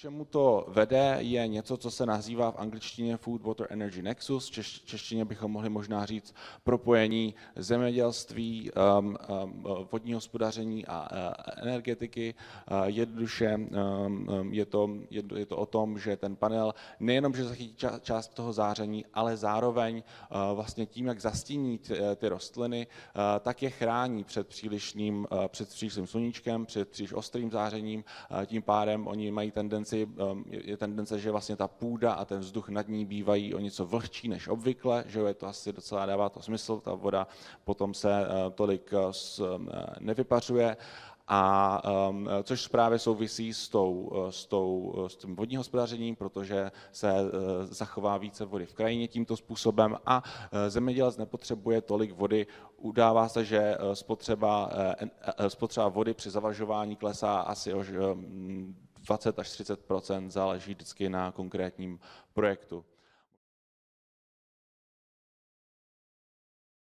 čemu to vede, je něco, co se nazývá v angličtině Food Water Energy Nexus, V češtině bychom mohli možná říct propojení zemědělství, um, um, vodního hospodaření a energetiky. jednoduše um, je, to, je, to o tom, že ten panel nejenom, že zachytí část toho záření, ale zároveň uh, vlastně tím, jak zastíní ty, rostliny, uh, tak je chrání před přílišným, uh, před přílišným sluníčkem, před příliš ostrým zářením, tím pádem oni mají tendenci věci um, je tendence, že vlastně ta půda a ten vzduch nad ní bývají o něco vlhčí než obvykle, že je to asi docela dává to smysl, ta voda potom se uh, tolik uh, um, nevypařuje a um, což právě souvisí s, tou, uh, s, tou, s tím vodním hospodařením, protože se zachová více vody v krajině tímto způsobem a zemědělec nepotřebuje tolik vody. Udává se, že spotřeba, spotřeba vody při zavažování klesá asi o 20 až 30 záleží vždycky na konkrétním projektu.